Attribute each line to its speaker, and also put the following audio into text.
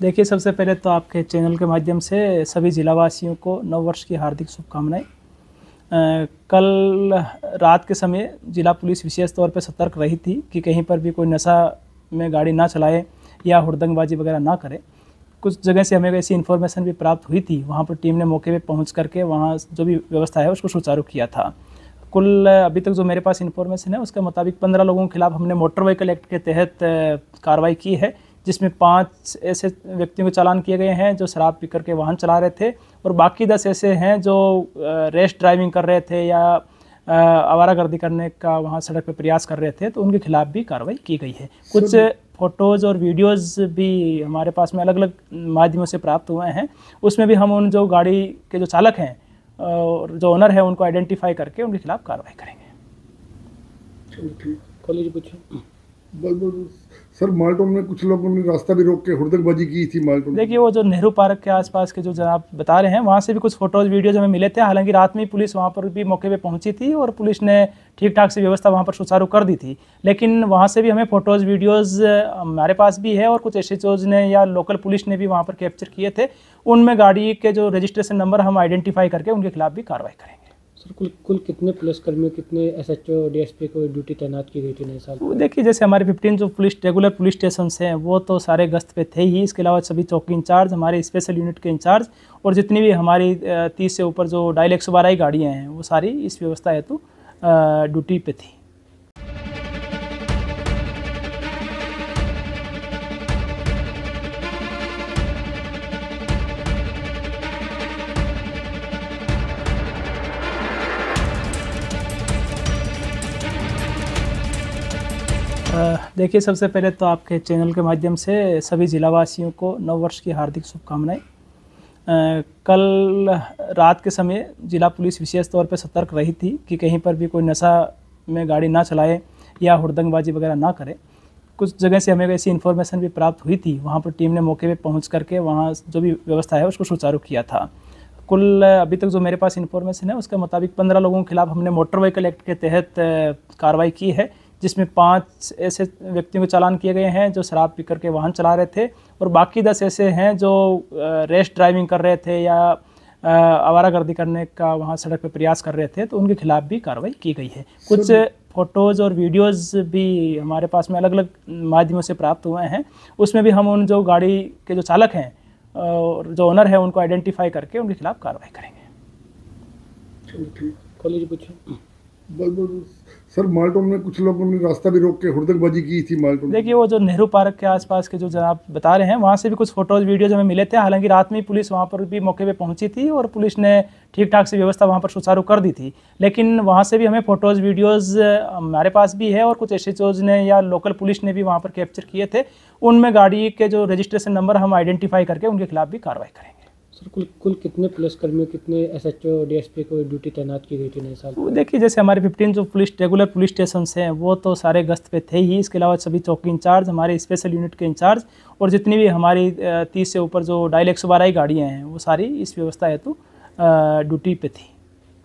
Speaker 1: देखिए सबसे पहले तो आपके चैनल के माध्यम से सभी ज़िलावासियों को नव वर्ष की हार्दिक शुभकामनाएं कल रात के समय ज़िला पुलिस विशेष तौर पर सतर्क रही थी कि कहीं पर भी कोई नशा में गाड़ी ना चलाए या हुड़दंगबाजी वगैरह ना करे कुछ जगह से हमें ऐसी इन्फॉर्मेशन भी प्राप्त हुई थी वहाँ पर टीम ने मौके पर पहुँच करके वहाँ जो भी व्यवस्था है उसको सुचारू किया था कुल अभी तक जो मेरे पास इन्फॉर्मेशन है उसके मुताबिक पंद्रह लोगों के खिलाफ हमने मोटर व्हीकल एक्ट के तहत कार्रवाई की है जिसमें पाँच ऐसे व्यक्तियों को चालान किए गए हैं जो शराब पी करके वाहन चला रहे थे और बाकी दस ऐसे हैं जो रेस ड्राइविंग कर रहे थे या आवारागर्दी करने का वहाँ सड़क पर प्रयास कर रहे थे तो उनके खिलाफ भी कार्रवाई की गई है कुछ फ़ोटोज़ और वीडियोज़ भी हमारे पास में अलग अलग माध्यमों से प्राप्त हुए हैं उसमें भी हम उन जो गाड़ी के जो चालक हैं और जो ओनर है उनको आइडेंटिफाई करके उनके खिलाफ कार्रवाई करेंगे सर माल्टोन में कुछ लोगों ने रास्ता भी रोक के हुड़दंगबाजी की थी माल्टोन देखिए वो जो नेहरू पार्क के आसपास के जो जनाब बता रहे हैं वहाँ से भी कुछ फोटोज वीडियोज हमें मिले थे हालांकि रात में पुलिस वहाँ पर भी मौके पे पहुँची थी और पुलिस ने ठीक ठाक से व्यवस्था वहाँ पर सुचारू कर दी थी लेकिन वहाँ से भी हमें फोटोज वीडियोज़ हमारे पास भी है और कुछ एस ने या लोकल पुलिस ने भी वहाँ पर कैप्चर किए थे उनमें गाड़ी के जो रजिस्ट्रेशन नंबर हम आइडेंटिफाई करके उनके खिलाफ भी कार्रवाई करें सर कुल कुल कितने पुलिस कर्मियों कितने S H O D S P को ड्यूटी तैनात की गई थी नए साल वो देखिए जैसे हमारे फिफ्टीन जो पुलिस रेगुलर पुलिस स्टेशन हैं वो तो सारे गश्त पे थे ही इसके अलावा सभी चौकी इंचार्ज हमारे स्पेशल यूनिट के इंचार्ज और जितनी भी हमारी तीस से ऊपर जो डायल एक सौ बारह गाड़ियाँ हैं वो सारी इस व्यवस्था हेतु ड्यूटी पे थी देखिए सबसे पहले तो आपके चैनल के माध्यम से सभी ज़िलावासियों को नववर्ष की हार्दिक शुभकामनाएं कल रात के समय ज़िला पुलिस विशेष तौर पर सतर्क रही थी कि कहीं पर भी कोई नशा में गाड़ी ना चलाए या हुड़दंगबाजी वगैरह ना करे कुछ जगह से हमें ऐसी इन्फॉर्मेशन भी प्राप्त हुई थी वहाँ पर टीम ने मौके पर पहुँच करके वहाँ जो भी व्यवस्था है उसको सुचारू किया था कुल अभी तक जो मेरे पास इन्फॉर्मेशन है उसके मुताबिक पंद्रह लोगों के खिलाफ हमने मोटर व्हीकल एक्ट के तहत कार्रवाई की है जिसमें पाँच ऐसे व्यक्तियों को चालान किए गए हैं जो शराब पी के वाहन चला रहे थे और बाकी दस ऐसे हैं जो रेस्ट ड्राइविंग कर रहे थे या आवारा गर्दी करने का वहाँ सड़क पर प्रयास कर रहे थे तो उनके खिलाफ भी कार्रवाई की गई है कुछ फ़ोटोज़ और वीडियोज़ भी हमारे पास में अलग अलग माध्यमों से प्राप्त हुए हैं उसमें भी हम उन जो गाड़ी के जो चालक हैं और जो ओनर है उनको आइडेंटिफाई करके उनके खिलाफ कार्रवाई करेंगे कॉलेज पूछो सर माल्टोन में कुछ लोगों ने रास्ता भी रोक के हड़दकबाजी की थी माल्टोन देखिए वो जो नेहरू पार्क के आसपास के जो जनाब बता रहे हैं वहाँ से भी कुछ फोटोज वीडियोज हमें मिले थे हालांकि रात में पुलिस वहाँ पर भी मौके पे पहुँची थी और पुलिस ने ठीक ठाक से व्यवस्था वहाँ पर सुचारू कर दी थी लेकिन वहाँ से भी हमें फोटोज वीडियोज़ हमारे पास भी है और कुछ एस ने या लोकल पुलिस ने भी वहाँ पर कैप्चर किए थे उनमें गाड़ी के जो रजिस्ट्रेशन नंबर हम आइडेंटिफाई करके उनके खिलाफ भी कार्रवाई करेंगे सर कुल कुल कितने पुलिस कर्मियों कितने S H O D S P को ड्यूटी तैनात की गई थी नए साल देखिए जैसे हमारे फिफ्टीन जो पुलिस रेगुलर पुलिस स्टेशन हैं वो तो सारे गश्त पे थे ही इसके अलावा सभी चौकी इंचार्ज हमारे स्पेशल यूनिट के इंचार्ज और जितनी भी हमारी तीस से ऊपर जो डायल एक सौ बारह गाड़ियाँ हैं वो सारी इस व्यवस्था हेतु ड्यूटी पे थी